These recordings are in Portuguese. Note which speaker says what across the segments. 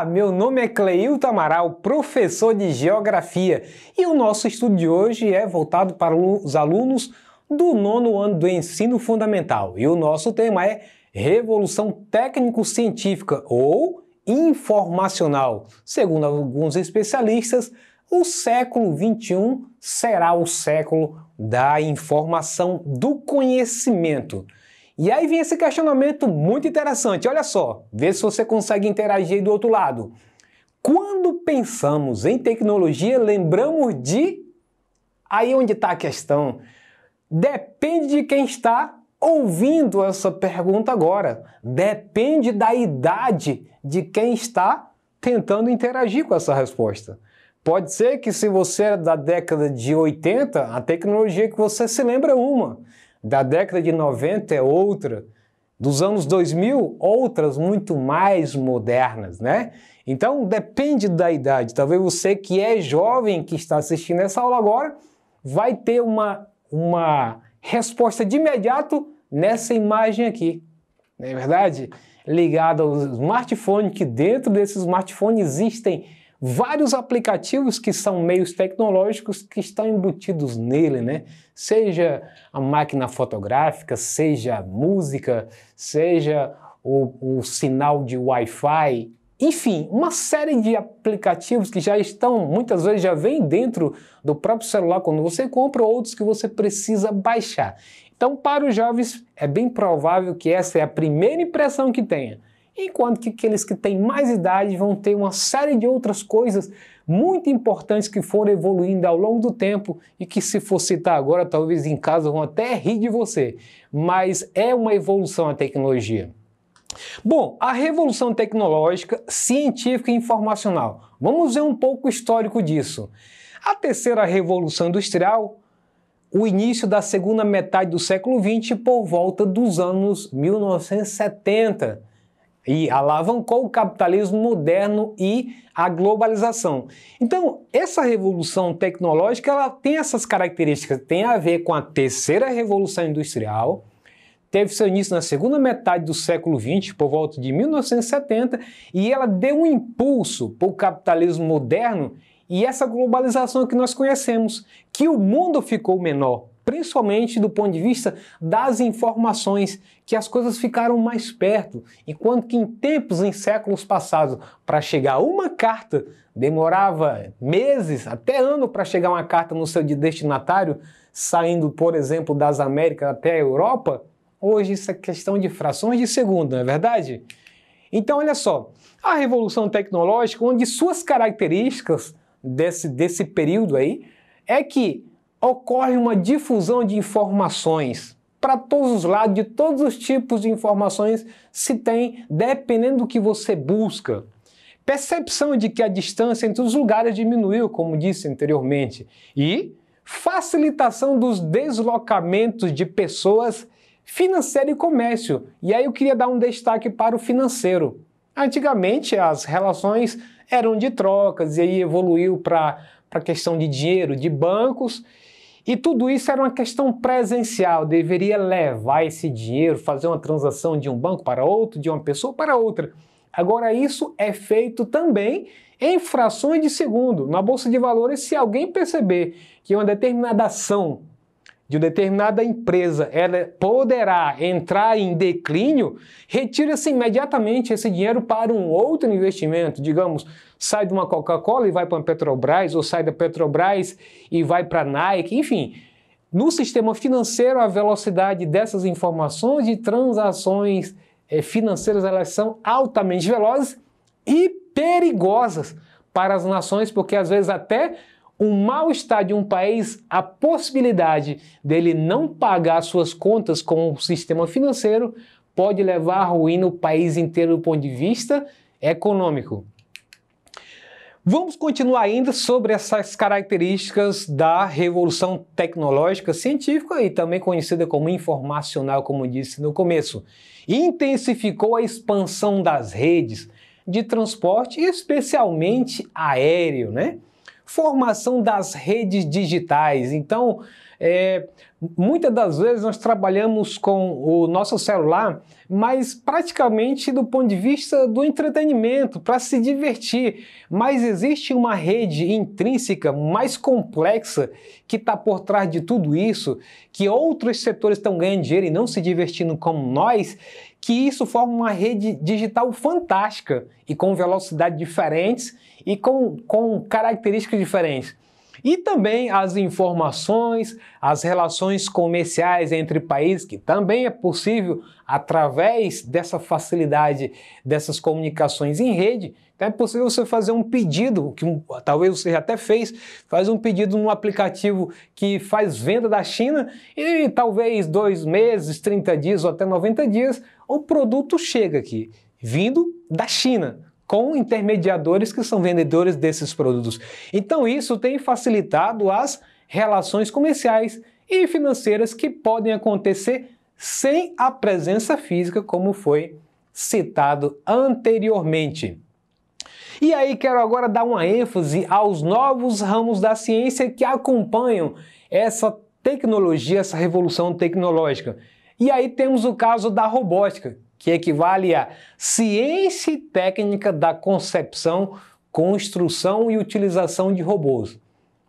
Speaker 1: Olá, meu nome é Cleilton Amaral, professor de Geografia, e o nosso estudo de hoje é voltado para os alunos do nono ano do ensino fundamental. E o nosso tema é Revolução Técnico-Científica ou Informacional. Segundo alguns especialistas, o século XXI será o século da informação do conhecimento. E aí vem esse questionamento muito interessante. Olha só, vê se você consegue interagir do outro lado. Quando pensamos em tecnologia, lembramos de. Aí onde está a questão. Depende de quem está ouvindo essa pergunta agora. Depende da idade de quem está tentando interagir com essa resposta. Pode ser que se você é da década de 80, a tecnologia que você se lembra é uma da década de 90 é outra, dos anos 2000, outras muito mais modernas, né? Então depende da idade. Talvez você que é jovem que está assistindo essa aula agora vai ter uma, uma resposta de imediato nessa imagem aqui. Não é verdade? Ligado ao smartphone, que dentro desse smartphone existem vários aplicativos que são meios tecnológicos que estão embutidos nele, né? Seja a máquina fotográfica, seja a música, seja o, o sinal de Wi-Fi, enfim, uma série de aplicativos que já estão, muitas vezes já vem dentro do próprio celular quando você compra, outros que você precisa baixar. Então, para os jovens, é bem provável que essa é a primeira impressão que tenha enquanto que aqueles que têm mais idade vão ter uma série de outras coisas muito importantes que foram evoluindo ao longo do tempo e que, se for citar agora, talvez em casa vão até rir de você, mas é uma evolução a tecnologia. Bom, a revolução tecnológica, científica e informacional. Vamos ver um pouco o histórico disso. A terceira revolução industrial, o início da segunda metade do século XX, por volta dos anos 1970 e alavancou o capitalismo moderno e a globalização. Então, essa revolução tecnológica ela tem essas características, tem a ver com a terceira revolução industrial, teve seu início na segunda metade do século XX, por volta de 1970, e ela deu um impulso para o capitalismo moderno e essa globalização que nós conhecemos, que o mundo ficou menor, principalmente do ponto de vista das informações, que as coisas ficaram mais perto, enquanto que em tempos, em séculos passados, para chegar uma carta demorava meses, até ano para chegar uma carta no seu destinatário, saindo, por exemplo, das Américas até a Europa, hoje isso é questão de frações de segundo, não é verdade? Então, olha só, a revolução tecnológica, uma de suas características desse, desse período aí, é que ocorre uma difusão de informações para todos os lados, de todos os tipos de informações se tem, dependendo do que você busca. Percepção de que a distância entre os lugares diminuiu, como disse anteriormente, e facilitação dos deslocamentos de pessoas, financeiro e comércio. E aí eu queria dar um destaque para o financeiro. Antigamente as relações eram de trocas e aí evoluiu para a questão de dinheiro, de bancos e tudo isso era uma questão presencial, deveria levar esse dinheiro, fazer uma transação de um banco para outro, de uma pessoa para outra. Agora, isso é feito também em frações de segundo. Na Bolsa de Valores, se alguém perceber que uma determinada ação de uma determinada empresa ela poderá entrar em declínio, retira-se imediatamente esse dinheiro para um outro investimento, digamos, sai de uma Coca-Cola e vai para a Petrobras, ou sai da Petrobras e vai para a Nike, enfim. No sistema financeiro, a velocidade dessas informações de transações eh, financeiras elas são altamente velozes e perigosas para as nações, porque às vezes até o mal-estar de um país a possibilidade dele não pagar suas contas com o sistema financeiro pode levar à ruína o país inteiro do ponto de vista econômico. Vamos continuar ainda sobre essas características da revolução tecnológica científica e também conhecida como informacional, como disse no começo. Intensificou a expansão das redes de transporte, especialmente aéreo, né? formação das redes digitais. Então, é, muitas das vezes nós trabalhamos com o nosso celular, mas praticamente do ponto de vista do entretenimento, para se divertir. Mas existe uma rede intrínseca mais complexa que está por trás de tudo isso, que outros setores estão ganhando dinheiro e não se divertindo como nós, que isso forma uma rede digital fantástica e com velocidades diferentes e com, com características diferentes. E também as informações, as relações comerciais entre países, que também é possível através dessa facilidade dessas comunicações em rede. Então é possível você fazer um pedido, que um, talvez você já até fez, faz um pedido num aplicativo que faz venda da China e talvez dois meses, 30 dias ou até 90 dias, o produto chega aqui, vindo da China com intermediadores que são vendedores desses produtos. Então, isso tem facilitado as relações comerciais e financeiras que podem acontecer sem a presença física, como foi citado anteriormente. E aí, quero agora dar uma ênfase aos novos ramos da ciência que acompanham essa tecnologia, essa revolução tecnológica. E aí temos o caso da robótica, que equivale à ciência e técnica da concepção, construção e utilização de robôs.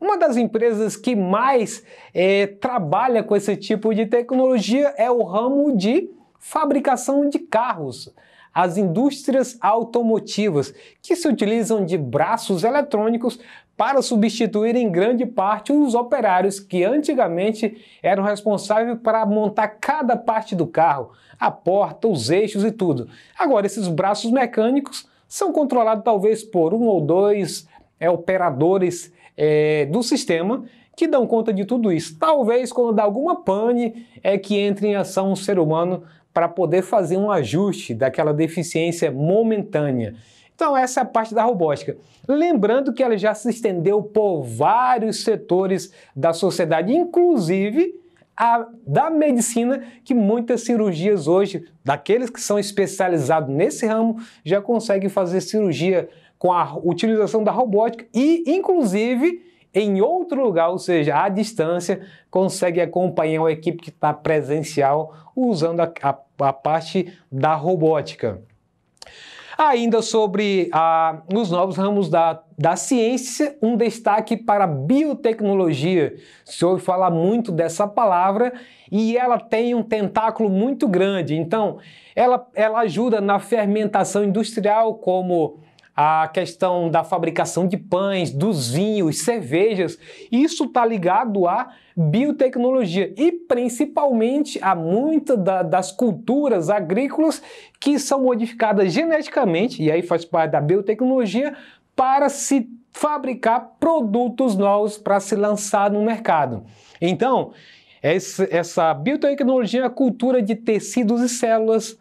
Speaker 1: Uma das empresas que mais é, trabalha com esse tipo de tecnologia é o ramo de fabricação de carros. As indústrias automotivas, que se utilizam de braços eletrônicos para substituir em grande parte os operários que antigamente eram responsáveis para montar cada parte do carro, a porta, os eixos e tudo. Agora, esses braços mecânicos são controlados talvez por um ou dois é, operadores é, do sistema que dão conta de tudo isso. Talvez quando dá alguma pane é que entre em ação um ser humano para poder fazer um ajuste daquela deficiência momentânea. Então, essa é a parte da robótica. Lembrando que ela já se estendeu por vários setores da sociedade, inclusive a, da medicina, que muitas cirurgias hoje, daqueles que são especializados nesse ramo, já conseguem fazer cirurgia com a utilização da robótica e, inclusive, em outro lugar, ou seja, à distância, consegue acompanhar uma equipe que está presencial usando a, a, a, parte da robótica. Ainda sobre ah, os novos ramos da, da ciência, um destaque para biotecnologia. Se ouve falar muito dessa palavra e ela tem um tentáculo muito grande. Então, ela, ela ajuda na fermentação industrial, como a questão da fabricação de pães, dos vinhos, cervejas, isso está ligado à biotecnologia e principalmente a muitas da, das culturas agrícolas que são modificadas geneticamente, e aí faz parte da biotecnologia, para se fabricar produtos novos para se lançar no mercado. Então, essa biotecnologia é a cultura de tecidos e células,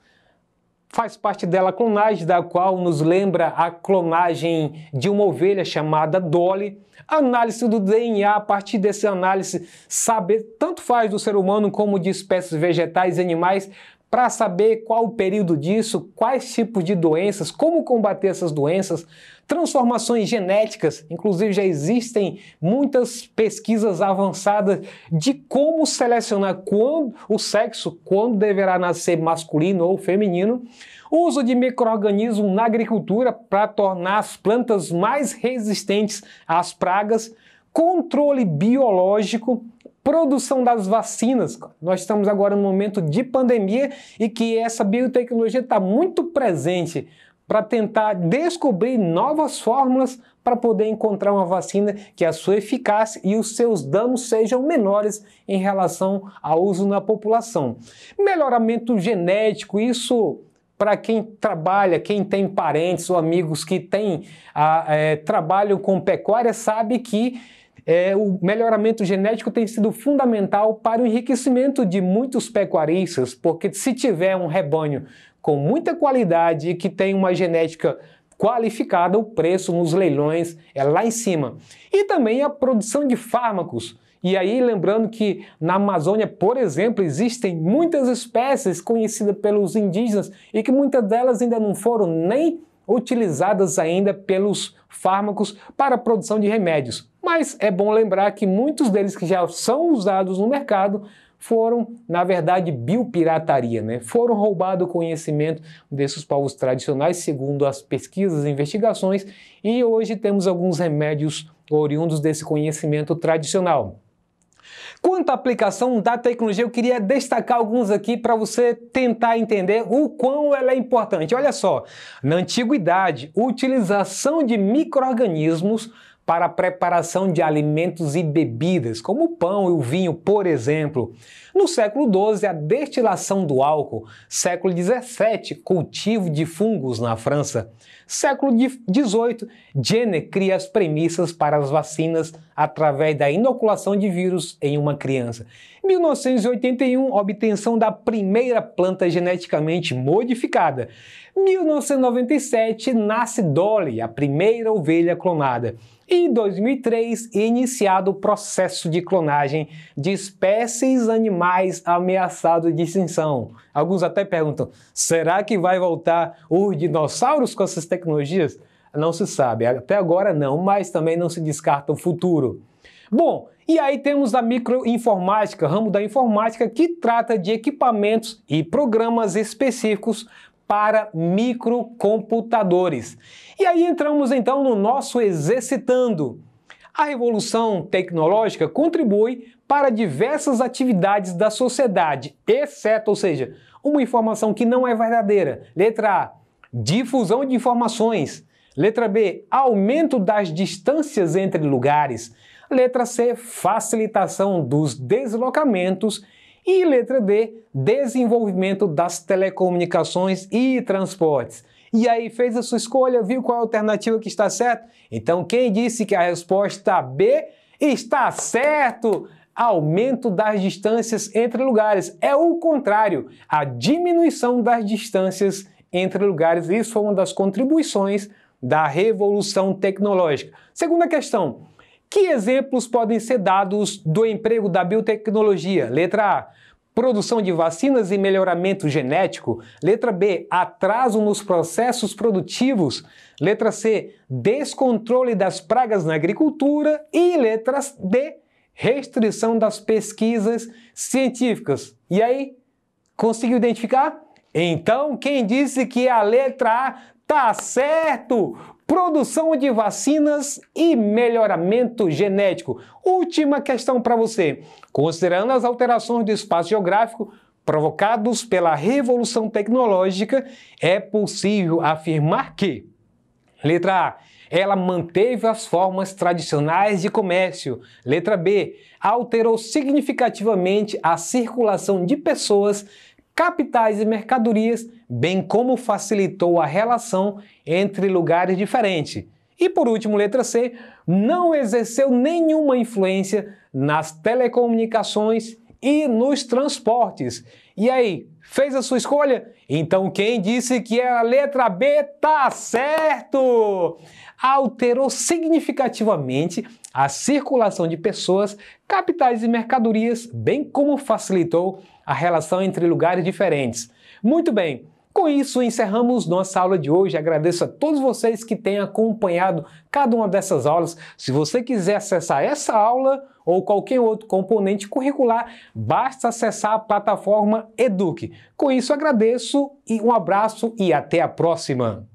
Speaker 1: faz parte dela a clonagem, da qual nos lembra a clonagem de uma ovelha chamada Dolly. Análise do DNA, a partir dessa análise, saber tanto faz do ser humano como de espécies vegetais e animais para saber qual o período disso, quais tipos de doenças, como combater essas doenças, transformações genéticas, inclusive já existem muitas pesquisas avançadas de como selecionar quando o sexo, quando deverá nascer masculino ou feminino, uso de microorganismos na agricultura para tornar as plantas mais resistentes às pragas, controle biológico produção das vacinas. Nós estamos agora no momento de pandemia e que essa biotecnologia está muito presente para tentar descobrir novas fórmulas para poder encontrar uma vacina que é a sua eficácia e os seus danos sejam menores em relação ao uso na população. Melhoramento genético, isso para quem trabalha, quem tem parentes ou amigos que tem, a, ah, é, eh, trabalham com pecuária, sabe que é, o melhoramento genético tem sido fundamental para o enriquecimento de muitos pecuaristas, porque se tiver um rebanho com muita qualidade e que tem uma genética qualificada, o preço nos leilões é lá em cima. E também a produção de fármacos. E aí, lembrando que na Amazônia, por exemplo, existem muitas espécies conhecidas pelos indígenas e que muitas delas ainda não foram nem utilizadas ainda pelos fármacos para a produção de remédios. Mas é bom lembrar que muitos deles que já são usados no mercado foram, na verdade, biopirataria, né? Foram roubado o conhecimento desses povos tradicionais, segundo as pesquisas e investigações, e hoje temos alguns remédios oriundos desse conhecimento tradicional. Quanto à aplicação da tecnologia, eu queria destacar alguns aqui para você tentar entender o quão ela é importante. Olha só, na antiguidade, utilização de micro-organismos para a preparação de alimentos e bebidas, como o pão e o vinho, por exemplo. No século XII, a destilação do álcool. Século XVII, cultivo de fungos na França. Século XVIII, Jenner cria as premissas para as vacinas através da inoculação de vírus em uma criança. 1981, obtenção da primeira planta geneticamente modificada. 1997, nasce Dolly, a primeira ovelha clonada e em 2003 iniciado o processo de clonagem de espécies animais ameaçadas de extinção. Alguns até perguntam: será que vai voltar os dinossauros com essas tecnologias? Não se sabe, até agora não, mas também não se descarta o futuro. Bom, e aí temos a microinformática, ramo da informática que trata de equipamentos e programas específicos para microcomputadores. E aí entramos então no nosso exercitando. A revolução tecnológica contribui para diversas atividades da sociedade, exceto, ou seja, uma informação que não é verdadeira. Letra A: difusão de informações. Letra B: aumento das distâncias entre lugares. Letra C: facilitação dos deslocamentos. E letra D, desenvolvimento das telecomunicações e transportes. E aí, fez a sua escolha, viu qual a alternativa que está certa? Então, quem disse que a resposta B está certo? aumento das distâncias entre lugares. É o contrário, a diminuição das distâncias entre lugares. Isso foi uma das contribuições da revolução tecnológica. Segunda questão: que exemplos podem ser dados do emprego da biotecnologia? Letra A produção de vacinas e melhoramento genético. Letra B, atraso nos processos produtivos. Letra C, descontrole das pragas na agricultura. E letra D, restrição das pesquisas científicas. E aí, conseguiu identificar? Então, quem disse que a letra A tá certo? produção de vacinas e melhoramento genético. Última questão para você. Considerando as alterações do espaço geográfico provocados pela revolução tecnológica, é possível afirmar que Letra A. Ela manteve as formas tradicionais de comércio. Letra B. Alterou significativamente a circulação de pessoas capitais e mercadorias, bem como facilitou a relação entre lugares diferentes. E por último, letra C, não exerceu nenhuma influência nas telecomunicações e nos transportes. E aí, fez a sua escolha? Então quem disse que era é a letra B tá certo! Alterou significativamente a circulação de pessoas, capitais e mercadorias, bem como facilitou a relação entre lugares diferentes. Muito bem, com isso encerramos nossa aula de hoje. Agradeço a todos vocês que têm acompanhado cada uma dessas aulas. Se você quiser acessar essa aula ou qualquer outro componente curricular, basta acessar a plataforma Eduque. Com isso agradeço e um abraço e até a próxima.